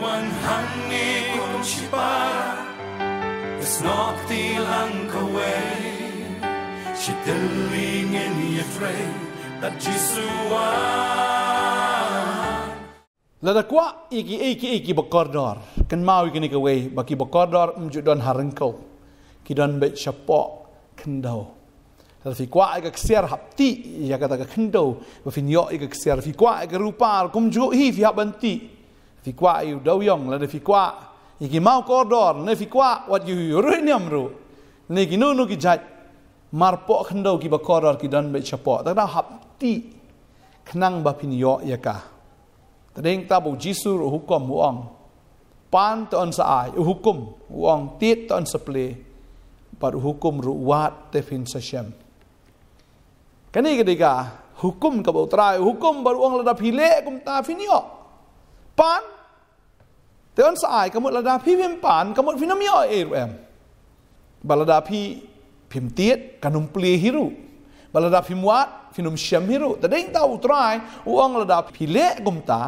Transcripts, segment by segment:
One 원한이 꿈치바라 It's not the long away She telling any afraid that Jesus Lada kwa iki iki iki bakordor ken mau iki ni kawai baki bakordor mju don harinco kidon bet shapok kendau Dal fi kwa ega kser hapti ya kata ka kendau fi nyo ega kser fi kwa ega rupar kumju hi fi habanti fi kwa yu do yong la fi kwa iki mau kor dor ne fi kwa wat yu ru ni amru ne ki nu nu ki jat mar po khndo ki ba kor dor ki dan be chapo ta da hap ti khnang ba pin yo ya ka ta deng ta bu jisu ru hukom mu ong pan to on sa ai hukum u ong ti to on sa ple par hukum ru wat te fin sa shem kani ki de ka hukum ka bo trai hukum bar uang la da pile kum ta fin yo pan แต่อันสายกมดระดาพี่พิมปานกมดฟินามยอเอรเอมบลดาพี่พิมเตียดกนุมเปลียฮิรุบลดาพิมวัดฟินุมเชมฮิรุแต่เด้ตาอุตรายอุองระดาพิเละกุมตา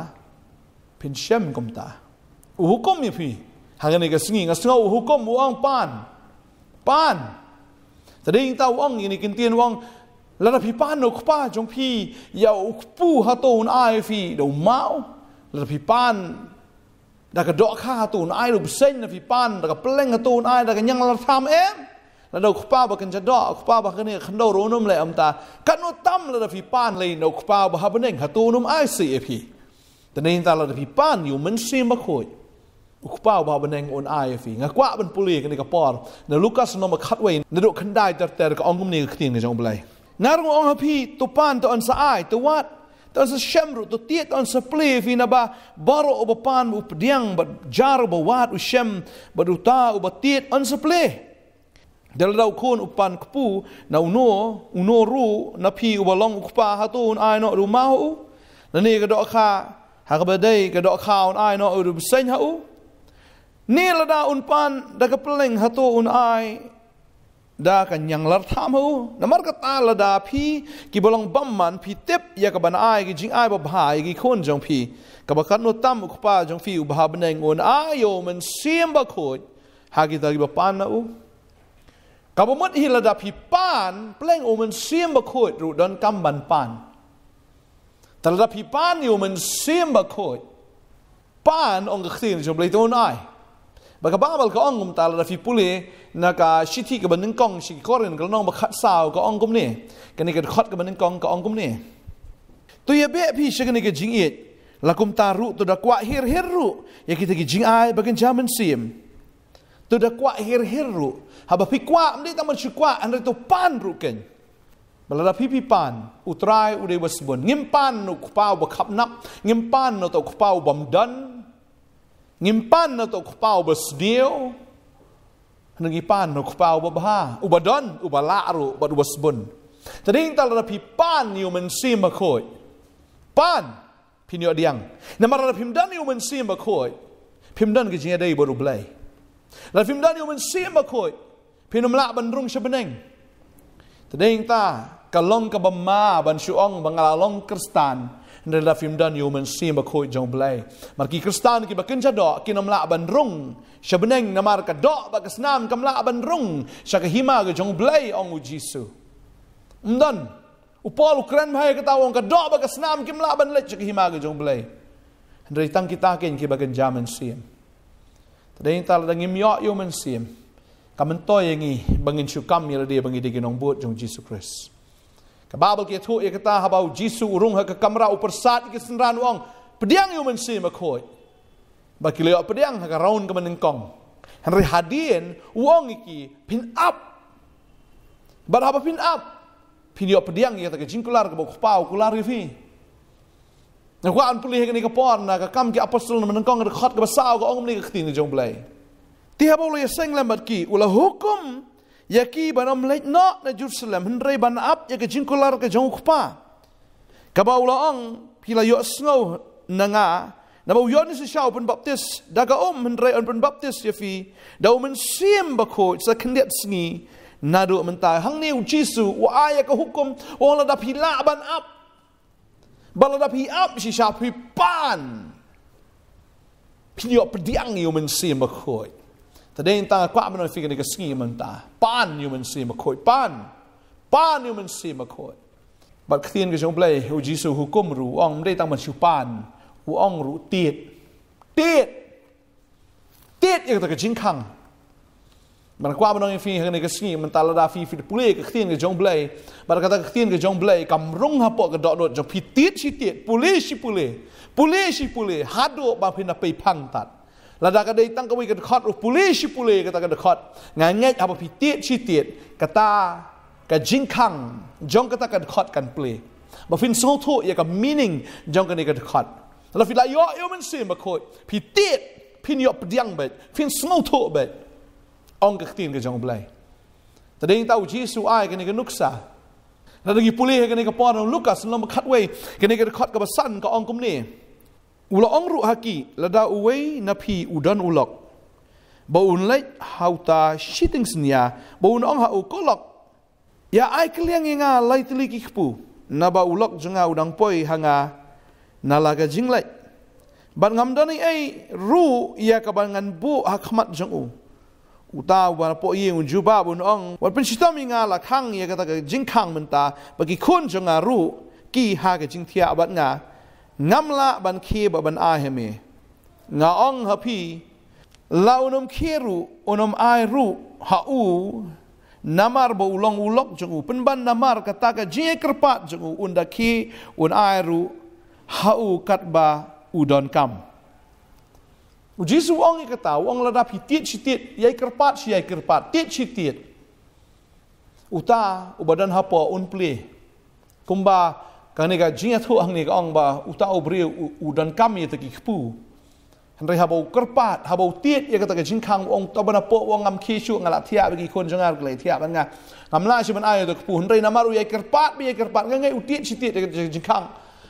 พินเชมกุมตาอุหุกมีพี่หางนี้ก็สิงก็สิงอุหุกมอุองปานปานแต่เด้ตาอุองอยินี้กินเตียนอุองแลดาพิปานนกป้าจงพี่อยาอุกปูฮะตูนไอฟีเดีวเมาแลดาพิปานดักดอกข้าตูนไอ้รูปเส้นนฟีปันดักเปล่งตูนไอ้ดักยังเราทำเองแล้วเราขป้าบักันจะดอกขป้าบักเนี่ยขันดรูนุ่มเลยอมตากันโนตั้มแล้วฟีปันเลยเราขป้าบักเนเองขตูนุ่มไอ้สีพีแต่ในตาเราฟีปันอยู่เหมือนซีมะโคยคุป้าบับันเองอนไอฟีงกว่าเป็นปุลีกันในกระปอในลูกัสนมาคัดไว้ในดอกขันได้แต่แต่ก็องกุมนี่ขึ้นในจังบุเลงานุ่งองค์พี่ตุปานตัวอันสะอายตัววัด Dan se shemru to tiet on se plev ina ba baro oba pan u pdiang ba jar oba wat u shem ba duta oba tiet on se plev. dau kon upan kpu na uno uno ru na pi u balong kpa hatu un ai no ru mau na ni ga do kha ha ga dei ga do kha un ai no u ru sen ha u ni la da un pan da ga pleng hatu un ai ดากันยังลัดทามหูนมารกตาลดาพีกีบลงบัมมันพีเต็บยากับันายกีจิงอายบบหายกีคนจงพีกับขัโนตัมอุปปาจงฟีอุบาบเนงอนอายอมันเสียมบะโคดหากิตากีบปานนะอูกับมดฮิลดาพี่ปานเปล่งอมันเสียมบะโคดรูดอนกำบันปานแต่ลดาพี่ปานอยู่มันเสียมบะโคดปานองค์ขึ้นจงเลยตัวน้อยบกบ้าบกองกุมตาลราฟีปุเลนากาชิที่กับบันนึงกองชิกอรินกับน้องบัคัดสาวกับองกุมเน่กันนี่กัคัดกับบันนึงกองกับองกุมเน่ตัวยาเบะพี่ชิกันนี่กับจิงเอ็ดลักุมตารุตัวดักวะเฮรเฮรุยากิตะกิจิงไอบักินจามันซีมตัวดักวะเฮรเฮรุฮับพี่กว่าไม่ได้ตั้งมันชิกว่าอันนี้ตัวปานรุกันบลาพีพีปานอุตรายอุเดวสบุนงิมปานนุกป้าวบักขับนับงิมปานนุตุกป้าวบำดันงิมปันนตกเป้าบสเดียวนึงิปันนกเป้าบบ้าอุบดอนอุบลารุบดุบสบุนแต่รี่ตลระพิปันอยู่มันซีมาคอยปันพินยอดียงนมาระพิมดันอยู่มันซีมาคอยพิมดันกิจเงได้บรุบเลยระพิมดันอยู่มันซีมาคอยพินุมละบรรุงชบเนงแต่รี่ตากะองกะบมาบรรชูองบังลาลงคริสตัน Nda la film dan yu men sim ba koi jong blai. Mar ki kristan ki ba kin cha do, ki nam la ban rung. Sha beneng na mar ka do ba kas nam kam la ban rung. Sha ka hima ga jong blai ong u jisu. Mdan. U pol u kren bhai ka ta wong ka do ba kas nam kim la ban le cha ka hima ga jong blai. Nda itang tang kita ken ki ba kin jam men sim. Tadai yin tal dang im yo yu men sim. Kamen to yengi bangin shukam yel dia bangi digi nong buat jong jisu kris. Ka Bible ke thu ek ta habau Jisu urung ha kamera kamra upar sat ke sinran wong. Pediang yu mensi ma khoi. Ba pediang ha ka raun ka meneng Henry hadien wong iki pin up. Ba haba pin up. Pin yo pediang ye tak jingkular ka bok pau kular ye fi. Na ku an ke ni ka por na kam ke apostol na meneng kong ka khot ka sao ka ong ni ka khtin ni jong blai. Ti habau lo ye seng lambat ki ula hukum ยากีบันอมเล็กนอในจุดสลมฮันเรบันอับยากจิงคุลาร์กจงขป้ากับเอาละอังพิลายอสงเอานังอานับเอาย้อนสิชาวเป็นบัพติสดากอมฮันเรอันเป็นบัพติสยาฟีดาวมันเสียมบะโคจะคันเดียสงีนาดูมันตายฮังนิวจิสุว่าอายากฮุกมวงระดับพิลาบันอับบาระดับพิอับสิชาวพิปานพิโยปดิ่งยูมันเสียมบะโค Today tang kwa mano figure ka ski man ta. Pan human see makoi pan. Pan human see makoi. But kthien ka jong blay hu jisu hu kum ru ong mre tang man chu pan. Hu ong ru tiet. Tiet. Tiet ik ta ka jing kang. Man kwa mano fi ka ka ski man ta la da fi fi de pule ka kthien ka jong blay. But ka ta kthien ka jong blay kam rong ha po ka dot dot jong pi tiet si tiet pule si pule. Pule si pule hado ba phi na pe phang tat. ระดาการะดตั้งกวีกันคอดอุปุเลชิปุเลกตากันคอดงานเงี้ยเอาไปพิเตชิเตียกตากจิงคังจงกตากันคอดกันเปลยบฟินโซทุอยากับมีนิงจงกันนกันคอดแล้วฟิลายอเอวมันเสียมาโคดพิเตพินยอปเดียงเบ็ฟินโซทุเบ็ดองกักตีนกันจงเปลแต่เดี๋ยวตาอุจิสุไอกันนี้กันนุกษาแล้วดึงปุเลกันนี้กับปอนลูกัสลงมาคัดเว้กันนี้กันคอดกับสั้นกับองกุมนี่ Ula ongru haki lada uwe na pi udan ulok. Ba un lai hau ta shiting sinya, ba un ong hau kolok. Ya ai kliang nga lai tili kikpu, na ba ulok jengah udang poi hanga na laga jing lai. Ban ngam ay ru ya kabangan bu hakmat jengu. Uta wala po iye un juba bu ong, wala pin shitom nga la kang ya kata ka jing kang menta, bagi kun jengah ru ki ha ke jing tia abad nga, งามละบันเคบบันอาเฮเมงาองฮะพีลาอุนมเครุอุนมอายรุฮะอูนามารบอุลองอุลกจงอูเป็นบันนามารกตากะจีเอกรปัจงอูอุนดาเคอุนอายรุฮะอูกัดบาอุดอนคำอุจิสุองอีกตาวองระดับหิติชิติยัยกรปัจยัยกรปัจติชิติอุตาอุบดันฮะปออุนเปลคุมบา kani ga jinga thu ang ni ga ang ba uta u bri u dan kam ye taki khpu han rai habo karpat habo tiet ye po wang am khi shu ngala thia bi khon jang ar glai thia ban ga ngam la shi ban ayo de khpu han rai namar u ye karpat bi ye ngai u tiet shi tiet ye ga jing khang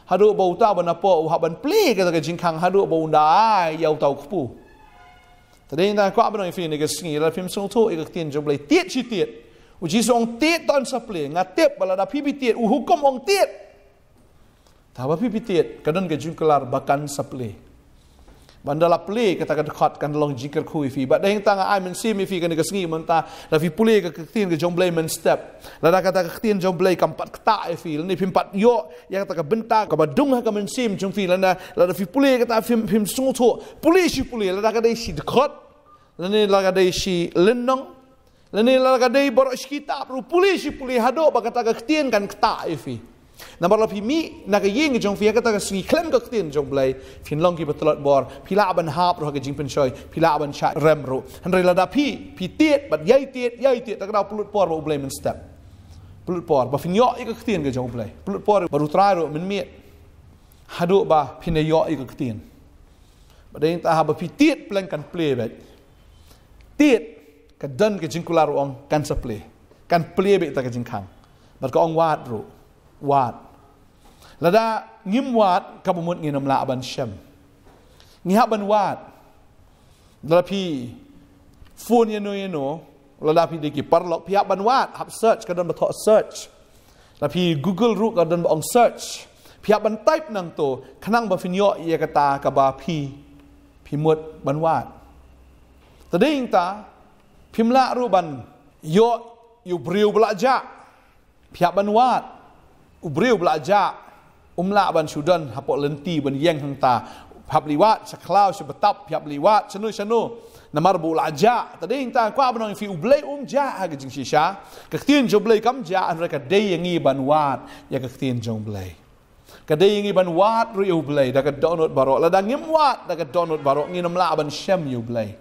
hado bo uta bana po u haban ple jingkang taka jing khang hado bo unda ya utau khpu tadi na ko abno fi ni ga singi film pim sung to e ga tin jo blai ujisong tiat tan u ji song tiet don pibi tiet u hukum ong tiet tapi pitit, kadang ke jingkelar bakan sepli. Banda la pli kata kada khat kan long jingker khu ifi. Ba dah tang ai men sim ifi kan ke sengi men ta. La fi pli ke ketin ke jong men step. La da eh, lah, kata ke ketin jong blai kampat kta ifi. Ni pim pat yo ya kata ke benta ke badung ke men sim jom fi la da. La da fi pli kata fim fim sungu tu. si pli la da kada si dekat. La ni la kada si lenong. La ni la kada i borok sikita pru si pli hado ba kata ke ketin kan kta ifi. Eh, na mar pi mi na ka yeng jong fi ka ta sui klem ka tin jong blai fin long ki batlot bor pi la ban hap ro ka jing pen choi pi la ban cha rem ro han re la da pi pi tiet bat yai tiet yai tiet ta ka pulut por bo blai men step pulut por ba fin yo i ka tin ka jong blai pulut por ba ru trai ro men miet hadu ba pi ne yo i ka tin ba deng ta ha ba pi tiet plan kan play bet tiet ka dan ka jing kula ro ong kan sa play kan play bet ta ka jing khang bat ka ong wat ro วาดละดางิมวาดกับมุดงินำลาบันเชมงิฮะบันวาดละพี่ฟูนยโนยโนละดาพี่ดีกิปารลพี่ฮะบันวาดฮับเซิร์ชกันดันบัทอเซิร์ชละพี่ Google รู้กันดันบังเซิร์ชพี่ฮะบันไทป์นังโตขนังบัฟินยอเอกตากับบาพีพิมุดบันวาด แต่ได้ยิงตาพิมละรูบันยอยู่บริวบลาจาพี่ฮะบันวาด ubriu belajar umla ban sudan hapok lenti ban yang hangta habliwat saklaw sebetap habliwat senu senu namar bu laja tadi hangta kwa benong fi ublei umja haga jing sisha kaktin jo blei kam ja an reka de yang i ban wat ya kaktin jo blei kade yang i ban wat ru yu blei da ka donot barok la dang im wat da ka donot barok ngin umla ban shem yu blei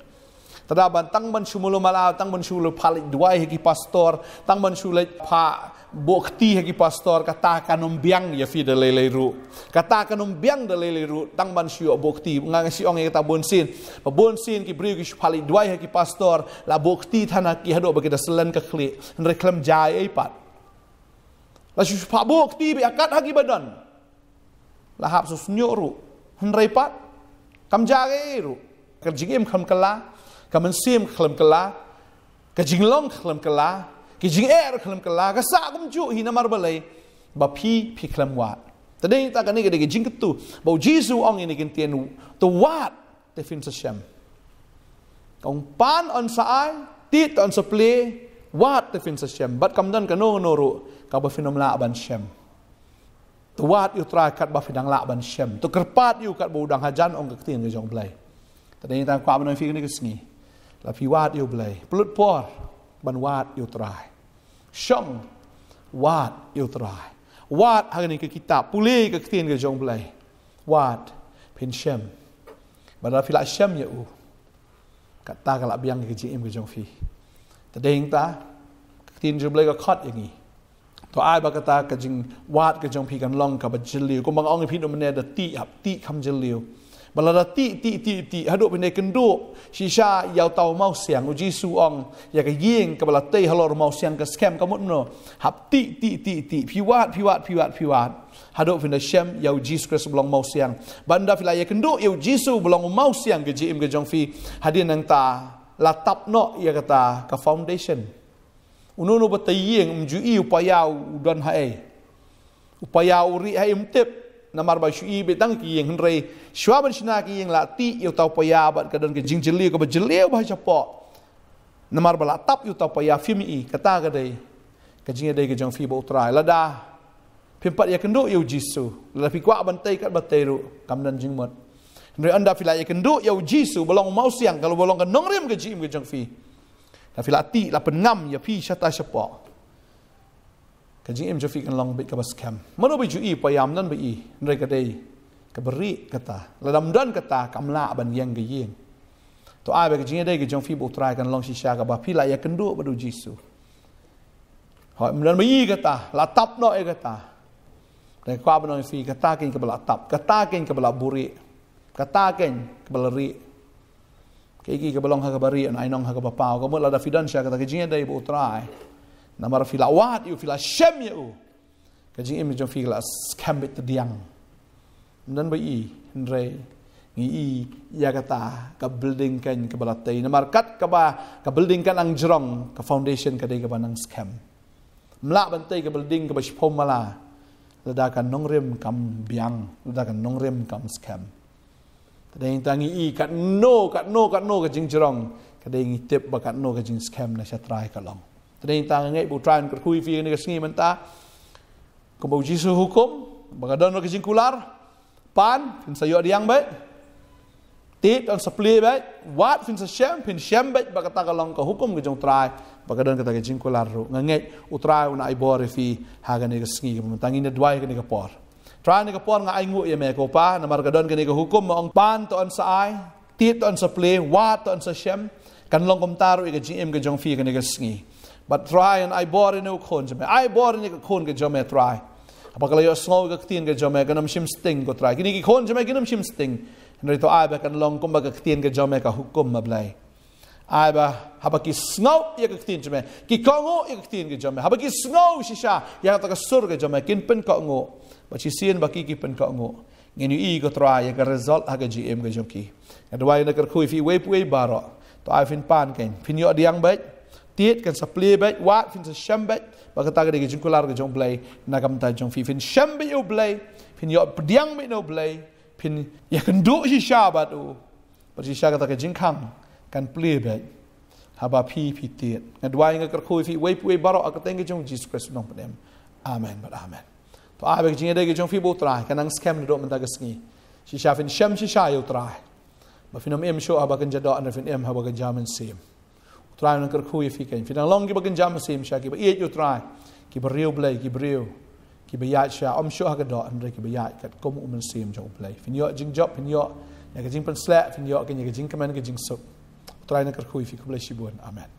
Tadaban tang ban sumulo malaw tang ban sumulo palit duwai hiki pastor tang ban sumulo pa bukti hagi pastor kata akan biang ya fi leleru kata akan biang de leleru tang ban siok bukti ngang si ong kita bonsin bonsin ki bri ki pali dua hagi pastor la bukti tanah ki hado bagi selan ke klik reklam jai ai pat la si pa bukti bi akat hagi badan la hab sus nyoru hen repat kam jai ru kerjigem kam kala kam sim kam kala kajinglong kam kala กิจิงเอร์คลัมกลากระซากุมจุฮินามาร์บเลยบาพีพิคลัมวาดแต่ในตากันนี้ก็ได้กิจิงกตุบาจีซูองอินิกินเตียนตัววาดเตฟินเซชัมกองปานอันสายตีตอันสเปลวาดเตฟินเซชัมบัดคำดันกันโนนรุกับบาฟินอมลาบันเชมตัววาดอยู่ตรายกัดบาฟินังลาบันเชมตัวกระปาดอยู่กัดบูดังฮาจันองกักเตียนกิจงเลยแต่ในตากความนอยฟีกนี่ก็สิงห์ลาพีวาดอยู่เลยปลุดปอร์มันวาดอิวตรายช่องวาดอิวตรายวาดหากนี่คือกิตาปุลีกับเตียนกับจงเลยวาดเพนชมบาราฟิลาชมเยอูกัตากลับยังกับจีเอ็มกับจงฟีแต่เดงตาเตียนจงเลยก็คอดอย่างนี้ตัวอ้ายบากตากับจิงวาดกับจงพีกันลองกับจิลิวก็มังอ่องพินอมเนดตีอับตีคำจิลิว Malah dah ti ti ti ti hadup pindai kenduk. Sisa yau tau mau siang uji suong ya ke ying ke bala tei halor mau siang ke scam kamu no. Hab ti ti ti ti piwat piwat piwat piwat. Hadup pindai syam yau jis kres belong mau siang. Banda fila ya kenduk yau jisu belong mau siang ke jim ke jong fi hadin nang ta latap no ya kata ke foundation. Ununu betai ying mju um iu payau don hae. Upaya uri hae mtip um namar bai shui be tang ki yeng hen re shwa ban shna ki yeng la ti yo tau pa ya bat ka dan ke jing jeli ko ba jeli ba cha po namar bala tap yo tau pa ya fi mi i kata ka dei ka jing dei ke jong fi bo trai la da pim pat ya ken do yo jisu la fi kwa ban tei kat ba tei ru kam dan jing mot hen anda fi la ya ken do yo jisu belong mau siang kalau belong ke nongrim rim ke jing ke jong fi la fi la ti la pen ngam ya fi sha ta sha po ka jing em jo fi kan long bit ka bas kam mano bi ju i pa yam nan bi i nre ka dei ka bri ka ta la dam dan ka ta kam la ban yang ge yin to a be ka jing dei ge jong fi bu trai kan long shi sha ka ba pi la ya kan du ba du jisu ha mun nan bi i ka ta la tap no e ka ta dan kwa ba no fi ka ta kin ka bla tap ka ta kin ka bla buri ka ta kin ka bla ri ke ki ka ba long ha ka ba ri an ai nong ha ka ba pa ka mo la da fi dan sha ka ta ke jing dei bu trai namar fila wat yu fila shem yu kajing imi jom fila skambit diang nan ba i nre ngi i ya kata ka building kan ka balatay namar kat ka ba ka building kan ang jrong ka foundation ka dei ka banang skam mla bantay ka building ka bashpom mala lada nongrem nong rem kam biang lada kan kam skam tada tangi i kat no kat no kat no ka jing jrong ka dei ngi tip ba kat no ka jing skam na sha try ka long Tadi tang ngai bu tran ker kui fi ni kesngi menta. Ko bu jisu hukum, bagadon ro kesing kular. Pan fin sayo diang bai. Tit on sepli bai. Wat fin sa shem pin shem bai bagata kalong ko hukum ke jong trai. Bagadon kata ke jing kular ro ngai utrai una ai bor fi haga ni kesngi menta ngi ne dwai ke ni kapor. Trai ni kapor ngai ngu ye me ko pa na bagadon ke ni ke hukum ma ong pan to on sa ai. Tit on sepli, wat on sa shem. Kan longkom taru ikan jing em ke jong fi ke ni kesngi but try and I bought a new con jame I bought a new con ge jame try apakala yo snow ge ktien ge jame ganam shim sting go try kini ki con jame ganam shim sting nri to ai ba kan long kum ba ge ktien ge jame ka hukum ma blai ai ba haba ki snow ye ge ktien jame ki kongo ye ge ktien ge jame haba ki snow shisha ya ta ka sur ge jame kin pen ka ngo ba chi sien ba ki ki pen ka ngo ngeni i ge try ye ge result ha ge gm ge jame ki adwai na ker khu fi we we baro to ai fin pan ken fin yo diang ba tiết kan sapli bet wat fin sa sham bet ba kata ga digi kular ga jong play na kam ta jong fi fin sham bet yo play fin yo pdiang bet no play fin ya kan do shi sha ba do ba shi sha ga ta ga jing khang kan play bet ha ba phi phi tiết na dwai ga kar khui fi wei pui baro ak teng ga jong jesus christ nong padem amen ba amen to a ba jing degi jong fi bo tra kan ang scam do man ta ga sni shi sha fin sham shi sha yo tra ba finom em sho ha ba kan jada an fin em ha ba ga jamin sim Traen yn gyrchwy fi cain. Fyna longi bod yn jam ysym sia, gyba iet yw traen. Gyba rhyw blei, gyba rhyw. Gyba iat sia, om siw hag adot yn rhaid gyba iat, gyd gwm um yn sym jo blei. Fyna iot jing job, fyna iot, nag jing pan slet, fyna iot, gyda jing cymen, gyda jing sŵp. Traen yn gyrchwy fi, cwblei si bwyn. Amen.